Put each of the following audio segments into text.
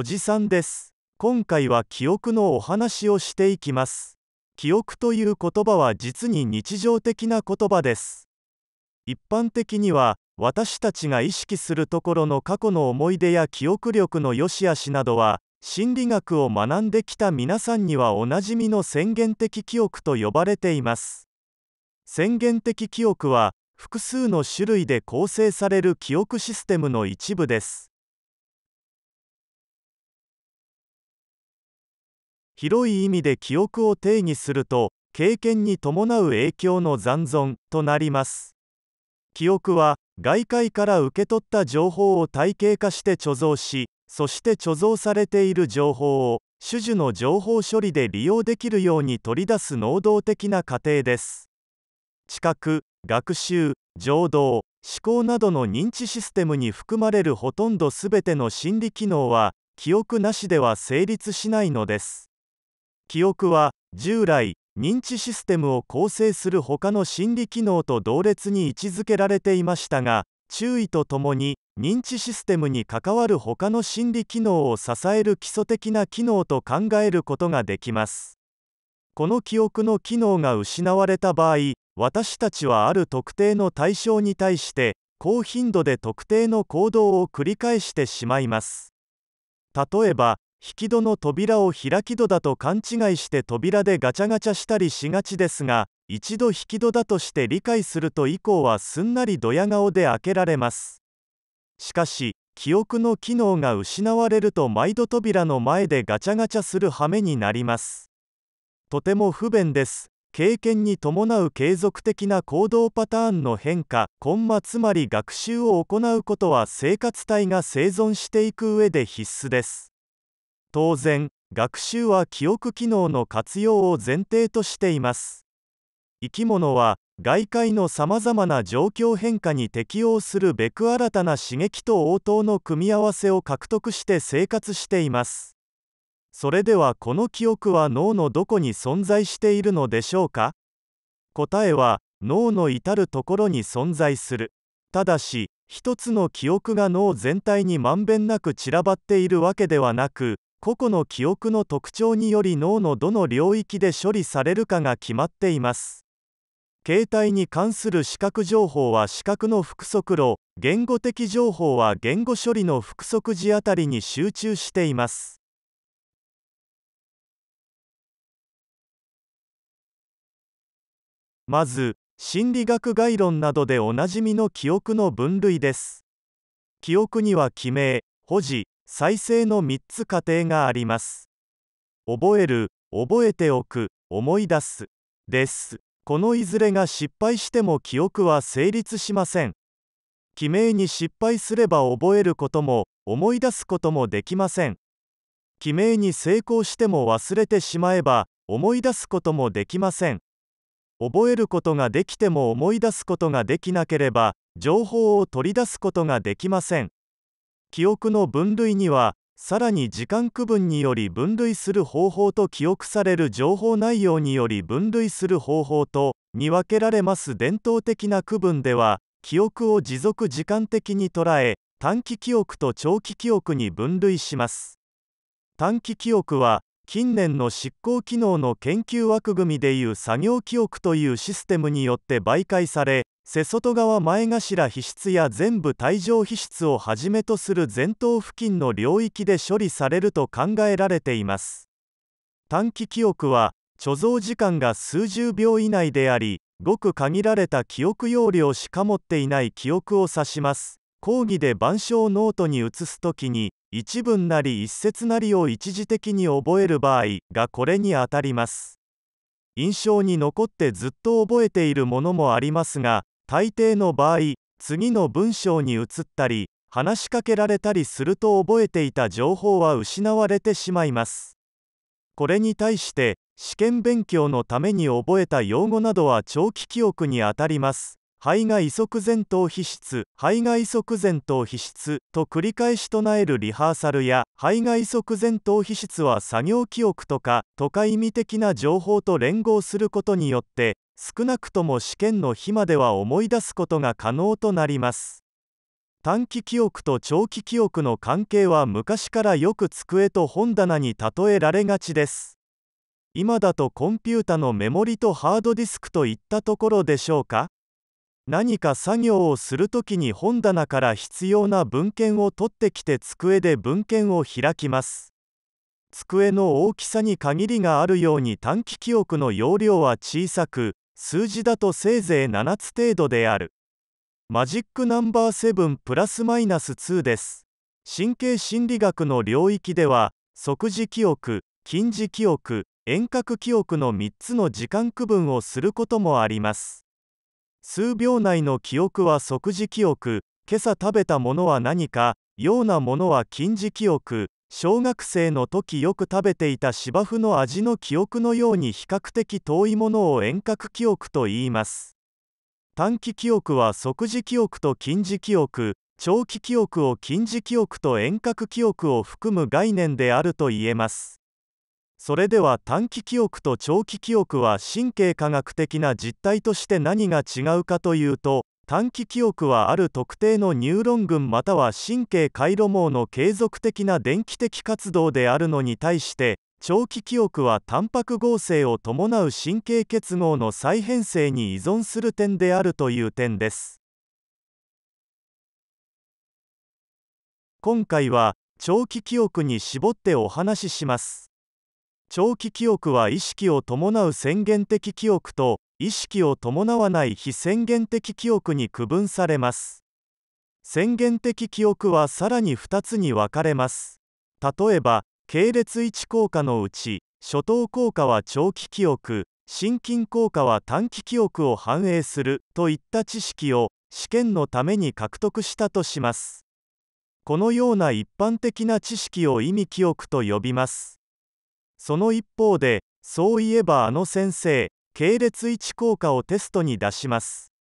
おじさんです今回は記憶のお話をしていきます記憶という言葉は実に日常的な言葉です一般的には私たちが意識するところの過去の思い出や記憶力の良し悪しなどは心理学を学んできた皆さんにはおなじみの宣言的記憶と呼ばれています宣言的記憶は複数の種類で構成される記憶システムの一部です広い意味で記憶を定義すると経験に伴う影響の残存となります記憶は外界から受け取った情報を体系化して貯蔵しそして貯蔵されている情報を種々の情報処理で利用できるように取り出す能動的な過程です知覚学習情動思考などの認知システムに含まれるほとんど全ての心理機能は記憶なしでは成立しないのです記憶は従来認知システムを構成する他の心理機能と同列に位置づけられていましたが注意とともに認知システムに関わる他の心理機能を支える基礎的な機能と考えることができますこの記憶の機能が失われた場合私たちはある特定の対象に対して高頻度で特定の行動を繰り返してしまいます例えば引き戸の扉を開き戸だと勘違いして扉でガチャガチャしたりしがちですが一度引き戸だとして理解すると以降はすんなりドヤ顔で開けられますしかし記憶の機能が失われると毎度扉の前でガチャガチャする羽目になりますとても不便です経験に伴う継続的な行動パターンの変化コンマつまり学習を行うことは生活体が生存していく上で必須です当然学習は記憶機能の活用を前提としています生き物は外界のさまざまな状況変化に適応するべく新たな刺激と応答の組み合わせを獲得して生活していますそれではこの記憶は脳のどこに存在しているのでしょうか答えは脳の至るところに存在するただし一つの記憶が脳全体にまんべんなく散らばっているわけではなく個々の記憶の特徴により脳のどの領域で処理されるかが決まっています携帯に関する視覚情報は視覚の複速路言語的情報は言語処理の複速時あたりに集中していますまず心理学概論などでおなじみの記憶の分類です記憶には記名保持再生の3つ過程があります覚える覚えておく思い出すですこのいずれが失敗しても記憶は成立しません記名に失敗すれば覚えることも思い出すこともできません記名に成功しても忘れてしまえば思い出すこともできません覚えることができても思い出すことができなければ情報を取り出すことができません記憶の分類にはさらに時間区分により分類する方法と記憶される情報内容により分類する方法と見分けられます伝統的な区分では記憶を持続時間的に捉え短期記憶と長期記憶に分類します短期記憶は近年の執行機能の研究枠組みでいう作業記憶というシステムによって媒介され背外側前頭皮質や全部帯状皮質をはじめとする前頭付近の領域で処理されると考えられています短期記憶は貯蔵時間が数十秒以内でありごく限られた記憶容量しか持っていない記憶を指します講義で板書ノートに移すときに一文なり一節なりを一時的に覚える場合がこれにあたります印象に残ってずっと覚えているものもありますが大抵の場合次の文章に移ったり話しかけられたりすると覚えていた情報は失われてしまいますこれに対して試験勉強のために覚えた用語などは長期記憶にあたります肺が異則前頭皮質肺が異則前頭皮質と繰り返し唱えるリハーサルや肺が異則前頭皮質は作業記憶とかとか意味的な情報と連合することによって少なくとも試験の日までは思い出すことが可能となります短期記憶と長期記憶の関係は昔からよく机と本棚に例えられがちです今だとコンピュータのメモリとハードディスクといったところでしょうか何か作業をするときに本棚から必要な文献を取ってきて机で文献を開きます机の大きさに限りがあるように短期記憶の容量は小さく数字だとせいぜい7つ程度であるマジックナンバーセブンプラスマイナス2です神経心理学の領域では即時記憶近似記憶遠隔記憶の3つの時間区分をすることもあります数秒内の記憶は即時記憶今朝食べたものは何かようなものは近似記憶小学生の時よく食べていた芝生の味の記憶のように比較的遠いものを遠隔記憶と言います短期記憶は即時記憶と近似記憶長期記憶を近似記憶と遠隔記憶を含む概念であると言えますそれでは短期記憶と長期記憶は神経科学的な実態として何が違うかというと短期記憶はある特定のニューロン群または神経回路網の継続的な電気的活動であるのに対して長期記憶はタンパク合成を伴う神経結合の再編成に依存する点であるという点です今回は長期記憶に絞ってお話しします長期記憶は意識を伴う宣言的記憶と意識を伴わない非宣言的記憶に区分されます宣言的記憶はさらに2つに分かれます例えば系列置効果のうち初等効果は長期記憶心筋効果は短期記憶を反映するといった知識を試験のために獲得したとしますこのような一般的な知識を意味記憶と呼びますその一方でそういえばあの先生系列一効果をテストに出します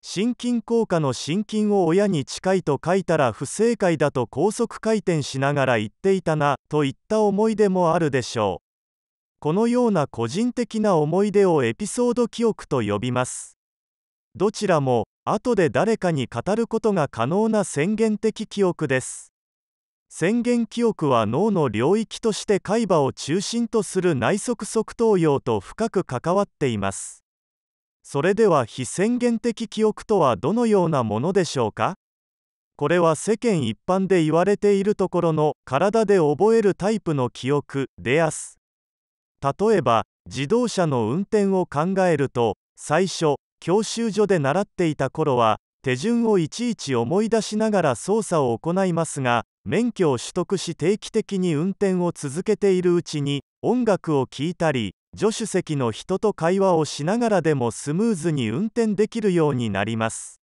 心筋効果の心筋を親に近いと書いたら不正解だと高速回転しながら言っていたなといった思い出もあるでしょうこのような個人的な思い出をエピソード記憶と呼びますどちらも後で誰かに語ることが可能な宣言的記憶です宣言記憶は脳の領域として海馬を中心とする内側側頭葉と深く関わっていますそれでは非宣言的記憶とはどのようなものでしょうかこれは世間一般で言われているところの体で覚えるタイプの記憶でやす例えば自動車の運転を考えると最初教習所で習っていた頃は手順をいちいち思い出しながら操作を行いますが免許を取得し定期的に運転を続けているうちに音楽を聴いたり助手席の人と会話をしながらでもスムーズに運転できるようになります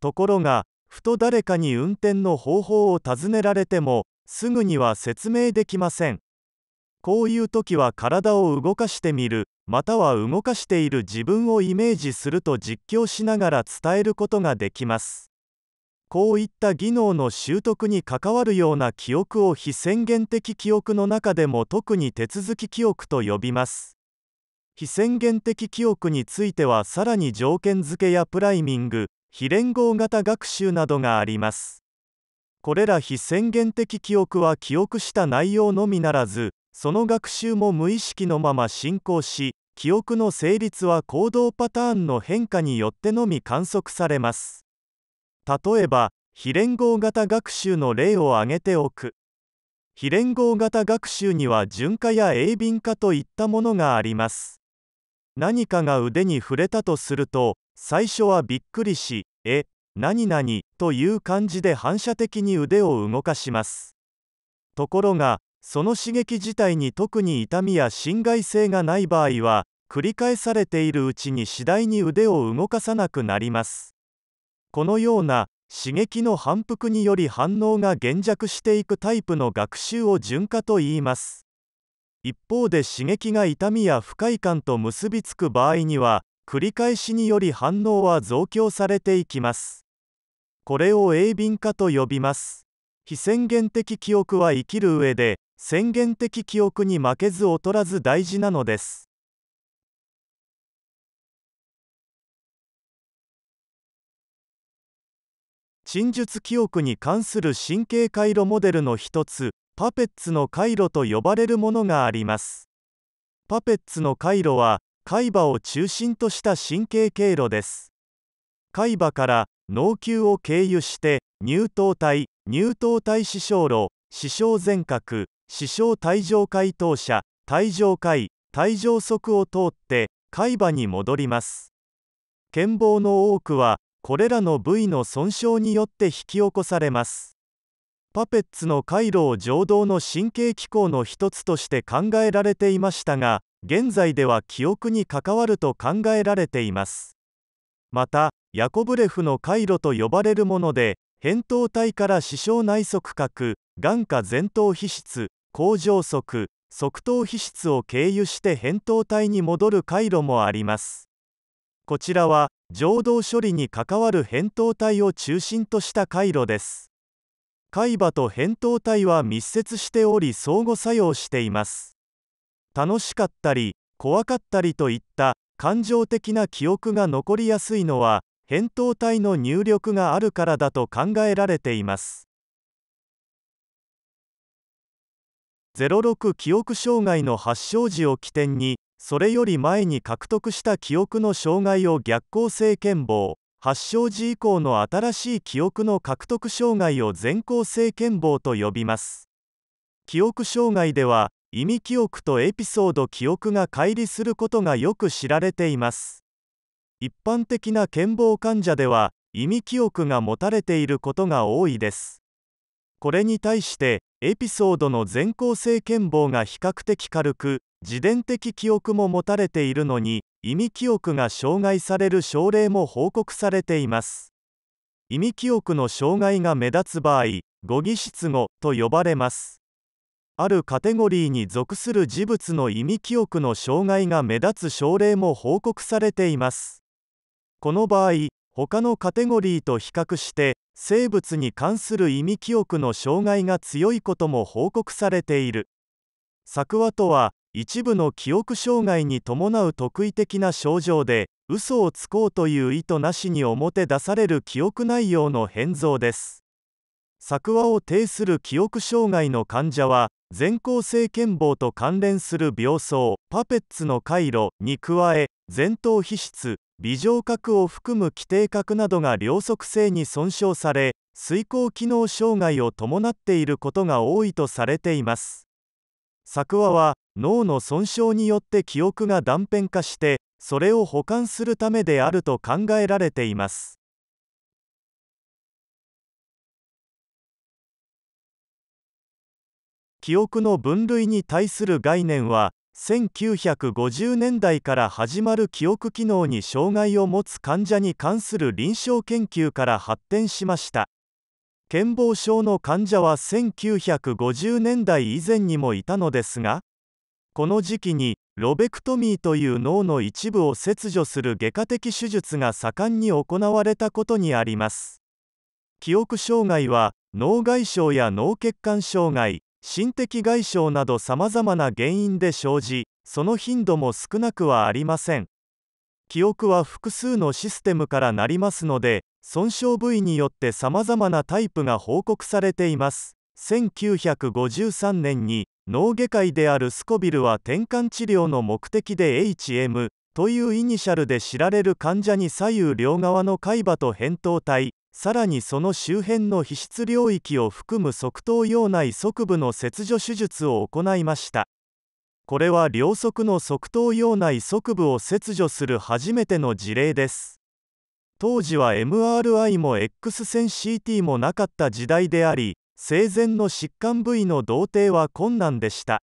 ところがふと誰かに運転の方法を尋ねられてもすぐには説明できませんこういう時は体を動かしてみるまたは動かしている自分をイメージすると実況しながら伝えることができますこういった技能の習得に関わるような記憶を非宣言的記憶の中でも特に手続き記憶と呼びます非宣言的記憶についてはさらに条件付けやプライミング非連合型学習などがありますこれら非宣言的記憶は記憶した内容のみならずその学習も無意識のまま進行し記憶の成立は行動パターンの変化によってのみ観測されます例えば非連合型学習の例を挙げておく非連合型学習には順化や鋭敏化といったものがあります何かが腕に触れたとすると最初はびっくりし「え何々」という感じで反射的に腕を動かしますところがその刺激自体に特に痛みや侵害性がない場合は繰り返されているうちに次第に腕を動かさなくなりますこのような刺激の反復により反応が減弱していくタイプの学習を順化と言います一方で刺激が痛みや不快感と結びつく場合には繰り返しにより反応は増強されていきますこれを鋭敏化と呼びます非宣言的記憶は生きる上で宣言的記憶に負けず劣らず大事なのです陳述記憶に関する神経回路モデルの一つパペッツの回路と呼ばれるものがありますパペッツの回路は海馬を中心とした神経経路です海馬から脳球を経由して乳頭体乳頭体視床路視床全角師匠退場回答者退場解退場側を通って海馬に戻ります健忘の多くはこれらの部位の損傷によって引き起こされますパペッツの回路を情動の神経機構の一つとして考えられていましたが現在では記憶に関わると考えられていますまたヤコブレフの回路と呼ばれるもので扁桃体から視床内側核眼下前頭皮質工場側側頭皮質を経由して扁桃体に戻る回路もありますこちらは情動処理に関わる扁桃体を中心とした回路です海馬と扁桃体は密接しており相互作用しています楽しかったり怖かったりといった感情的な記憶が残りやすいのは扁桃体の入力があるからだと考えられています06記憶障害の発症時を起点にそれより前に獲得した記憶の障害を逆行性健忘発症時以降の新しい記憶の獲得障害を全校性健忘と呼びます記憶障害では意味記憶とエピソード記憶が乖離することがよく知られています一般的な健忘患者では意味記憶が持たれていることが多いですこれに対してエピソードの全校性健忘が比較的軽く自伝的記憶も持たれているのに意味記憶が障害される症例も報告されています意味記憶の障害が目立つ場合語義失語と呼ばれますあるカテゴリーに属する事物の意味記憶の障害が目立つ症例も報告されていますこの場合他のカテゴリーと比較して生物に関する意味記憶の障害が強いことも報告されている作話とは一部の記憶障害に伴う特異的な症状で嘘をつこうという意図なしに表出される記憶内容の変造です作話を呈する記憶障害の患者は前向性健忘と関連する病巣パペッツの回路に加え前頭皮質微乗核を含む規定核などが両側性に損傷され遂行機能障害を伴っていることが多いとされています作話は脳の損傷によって記憶が断片化してそれを補完するためであると考えられています記憶の分類に対する概念は1950年代から始まる記憶機能に障害を持つ患者に関する臨床研究から発展しました健忘症の患者は1950年代以前にもいたのですがこの時期にロベクトミーという脳の一部を切除する外科的手術が盛んに行われたことにあります記憶障害は脳外傷や脳血管障害心的外傷などさまざまな原因で生じその頻度も少なくはありません記憶は複数のシステムからなりますので損傷部位によってさまざまなタイプが報告されています1953年に脳外科医であるスコビルは転換治療の目的で HM というイニシャルで知られる患者に左右両側の海馬と扁桃体さらにその周辺の皮質領域を含む側頭葉内側部の切除手術を行いましたこれは両側の側頭葉内側部を切除する初めての事例です当時は MRI も X 線 CT もなかった時代であり生前の疾患部位の同定は困難でした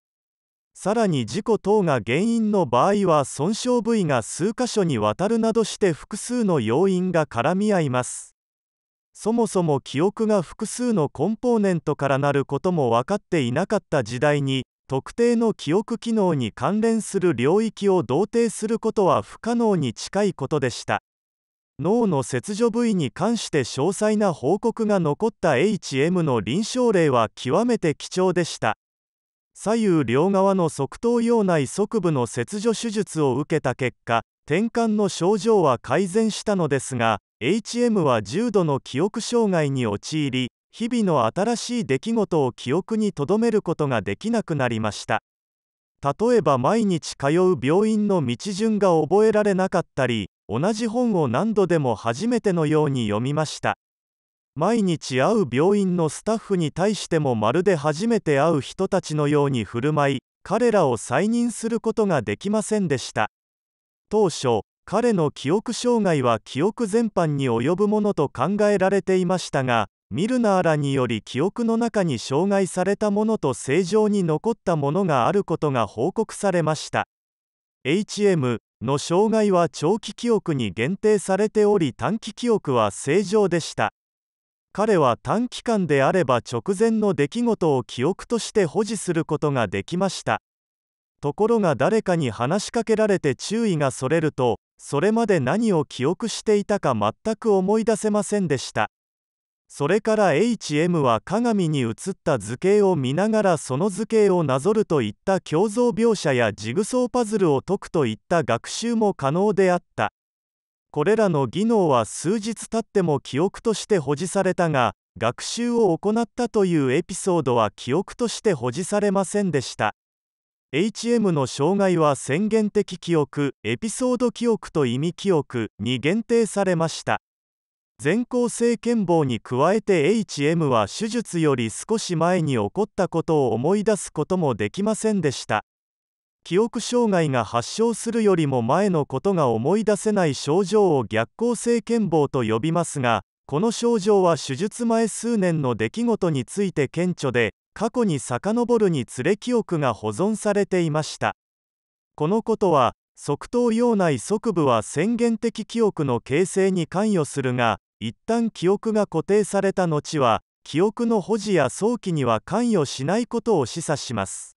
さらに事故等が原因の場合は損傷部位が数箇所にわたるなどして複数の要因が絡み合いますそもそも記憶が複数のコンポーネントからなることも分かっていなかった時代に特定の記憶機能に関連する領域を同定することは不可能に近いことでした脳の切除部位に関して詳細な報告が残った HM の臨床例は極めて貴重でした左右両側の側頭葉内側部の切除手術を受けた結果転換の症状は改善したのですが HM は重度の記憶障害に陥り日々の新しい出来事を記憶に留めることができなくなりました例えば毎日通う病院の道順が覚えられなかったり同じ本を何度でも初めてのように読みました毎日会う病院のスタッフに対してもまるで初めて会う人たちのように振る舞い彼らを再任することができませんでした当初彼の記憶障害は記憶全般に及ぶものと考えられていましたがミルナーらにより記憶の中に障害されたものと正常に残ったものがあることが報告されました HM の障害は長期記憶に限定されており短期記憶は正常でした彼は短期間であれば直前の出来事を記憶として保持することができましたところが誰かに話しかけられて注意がそれるとそれまで何を記憶していたか全く思い出せませんでしたそれから HM は鏡に映った図形を見ながらその図形をなぞるといった鏡像描写やジグソーパズルを解くといった学習も可能であったこれらの技能は数日経っても記憶として保持されたが学習を行ったというエピソードは記憶として保持されませんでした HM の障害は宣言的記憶エピソード記憶と意味記憶に限定されました前向性健忘に加えて HM は手術より少し前に起こったことを思い出すこともできませんでした記憶障害が発症するよりも前のことが思い出せない症状を逆行性健忘と呼びますがこの症状は手術前数年の出来事について顕著で過去に遡るにつれ記憶が保存されていましたこのことは側頭葉内側部は宣言的記憶の形成に関与するが一旦記憶が固定された後は記憶の保持や早期には関与しないことを示唆します